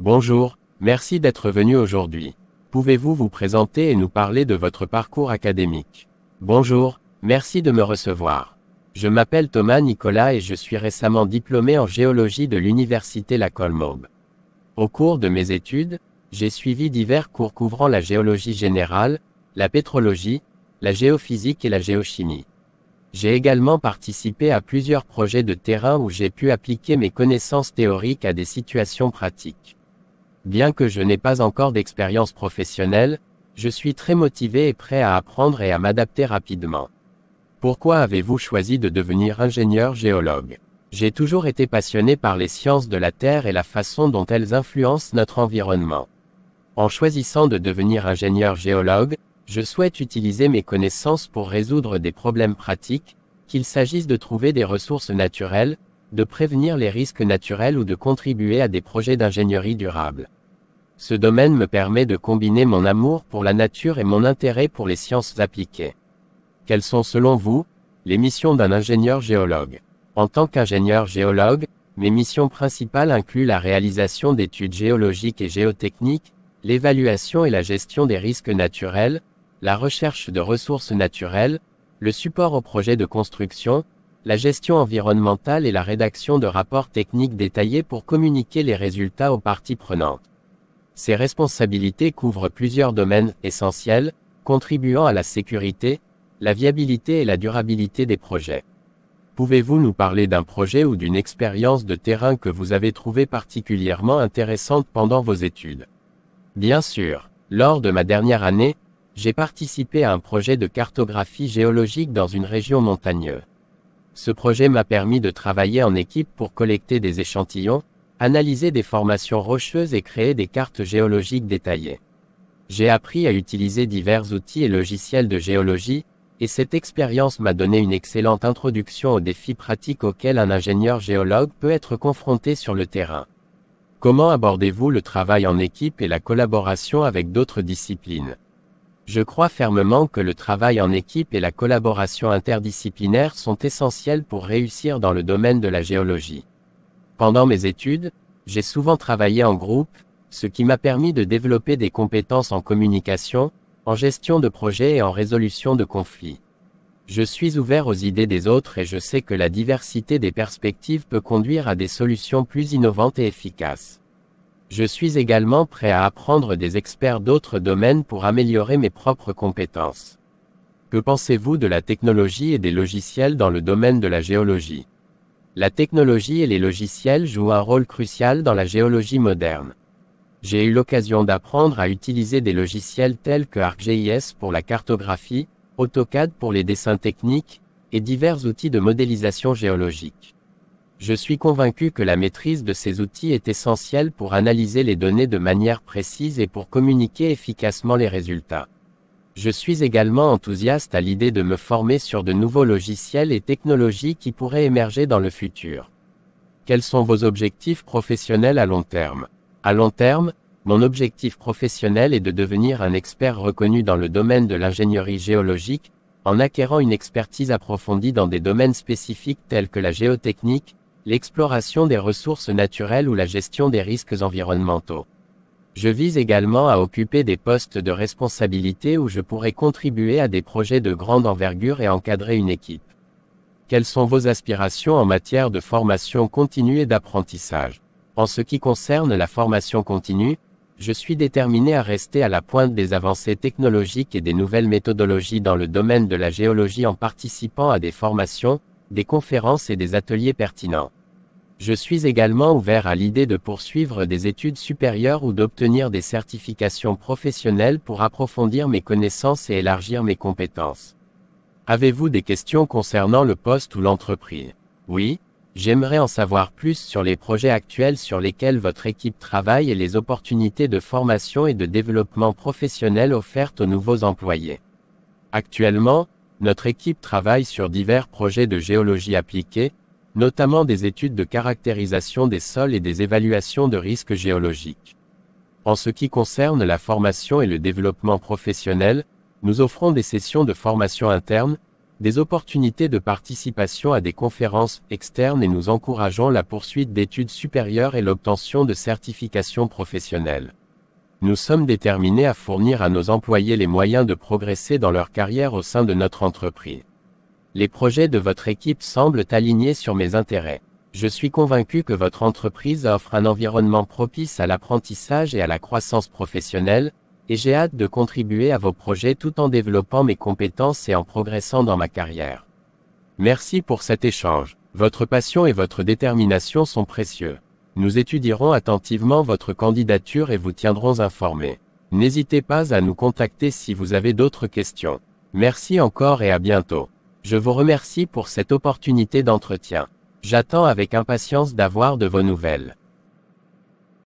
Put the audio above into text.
Bonjour, merci d'être venu aujourd'hui. Pouvez-vous vous présenter et nous parler de votre parcours académique Bonjour, merci de me recevoir. Je m'appelle Thomas Nicolas et je suis récemment diplômé en géologie de l'université La Au cours de mes études, j'ai suivi divers cours couvrant la géologie générale, la pétrologie, la géophysique et la géochimie. J'ai également participé à plusieurs projets de terrain où j'ai pu appliquer mes connaissances théoriques à des situations pratiques. Bien que je n'ai pas encore d'expérience professionnelle, je suis très motivé et prêt à apprendre et à m'adapter rapidement. Pourquoi avez-vous choisi de devenir ingénieur géologue J'ai toujours été passionné par les sciences de la Terre et la façon dont elles influencent notre environnement. En choisissant de devenir ingénieur géologue, je souhaite utiliser mes connaissances pour résoudre des problèmes pratiques, qu'il s'agisse de trouver des ressources naturelles, de prévenir les risques naturels ou de contribuer à des projets d'ingénierie durable. Ce domaine me permet de combiner mon amour pour la nature et mon intérêt pour les sciences appliquées. Quelles sont selon vous les missions d'un ingénieur géologue En tant qu'ingénieur géologue, mes missions principales incluent la réalisation d'études géologiques et géotechniques, l'évaluation et la gestion des risques naturels, la recherche de ressources naturelles, le support aux projets de construction, la gestion environnementale et la rédaction de rapports techniques détaillés pour communiquer les résultats aux parties prenantes. Ces responsabilités couvrent plusieurs domaines essentiels, contribuant à la sécurité, la viabilité et la durabilité des projets. Pouvez-vous nous parler d'un projet ou d'une expérience de terrain que vous avez trouvé particulièrement intéressante pendant vos études Bien sûr, lors de ma dernière année, j'ai participé à un projet de cartographie géologique dans une région montagneuse. Ce projet m'a permis de travailler en équipe pour collecter des échantillons, analyser des formations rocheuses et créer des cartes géologiques détaillées. J'ai appris à utiliser divers outils et logiciels de géologie, et cette expérience m'a donné une excellente introduction aux défis pratiques auxquels un ingénieur géologue peut être confronté sur le terrain. Comment abordez-vous le travail en équipe et la collaboration avec d'autres disciplines Je crois fermement que le travail en équipe et la collaboration interdisciplinaire sont essentiels pour réussir dans le domaine de la géologie. Pendant mes études, j'ai souvent travaillé en groupe, ce qui m'a permis de développer des compétences en communication, en gestion de projets et en résolution de conflits. Je suis ouvert aux idées des autres et je sais que la diversité des perspectives peut conduire à des solutions plus innovantes et efficaces. Je suis également prêt à apprendre des experts d'autres domaines pour améliorer mes propres compétences. Que pensez-vous de la technologie et des logiciels dans le domaine de la géologie la technologie et les logiciels jouent un rôle crucial dans la géologie moderne. J'ai eu l'occasion d'apprendre à utiliser des logiciels tels que ArcGIS pour la cartographie, AutoCAD pour les dessins techniques, et divers outils de modélisation géologique. Je suis convaincu que la maîtrise de ces outils est essentielle pour analyser les données de manière précise et pour communiquer efficacement les résultats. Je suis également enthousiaste à l'idée de me former sur de nouveaux logiciels et technologies qui pourraient émerger dans le futur. Quels sont vos objectifs professionnels à long terme À long terme, mon objectif professionnel est de devenir un expert reconnu dans le domaine de l'ingénierie géologique, en acquérant une expertise approfondie dans des domaines spécifiques tels que la géotechnique, l'exploration des ressources naturelles ou la gestion des risques environnementaux. Je vise également à occuper des postes de responsabilité où je pourrais contribuer à des projets de grande envergure et encadrer une équipe. Quelles sont vos aspirations en matière de formation continue et d'apprentissage En ce qui concerne la formation continue, je suis déterminé à rester à la pointe des avancées technologiques et des nouvelles méthodologies dans le domaine de la géologie en participant à des formations, des conférences et des ateliers pertinents. Je suis également ouvert à l'idée de poursuivre des études supérieures ou d'obtenir des certifications professionnelles pour approfondir mes connaissances et élargir mes compétences. Avez-vous des questions concernant le poste ou l'entreprise Oui, j'aimerais en savoir plus sur les projets actuels sur lesquels votre équipe travaille et les opportunités de formation et de développement professionnel offertes aux nouveaux employés. Actuellement, notre équipe travaille sur divers projets de géologie appliquée, notamment des études de caractérisation des sols et des évaluations de risques géologiques. En ce qui concerne la formation et le développement professionnel, nous offrons des sessions de formation interne, des opportunités de participation à des conférences externes et nous encourageons la poursuite d'études supérieures et l'obtention de certifications professionnelles. Nous sommes déterminés à fournir à nos employés les moyens de progresser dans leur carrière au sein de notre entreprise. Les projets de votre équipe semblent alignés sur mes intérêts. Je suis convaincu que votre entreprise offre un environnement propice à l'apprentissage et à la croissance professionnelle, et j'ai hâte de contribuer à vos projets tout en développant mes compétences et en progressant dans ma carrière. Merci pour cet échange. Votre passion et votre détermination sont précieux. Nous étudierons attentivement votre candidature et vous tiendrons informés. N'hésitez pas à nous contacter si vous avez d'autres questions. Merci encore et à bientôt. Je vous remercie pour cette opportunité d'entretien. J'attends avec impatience d'avoir de vos nouvelles.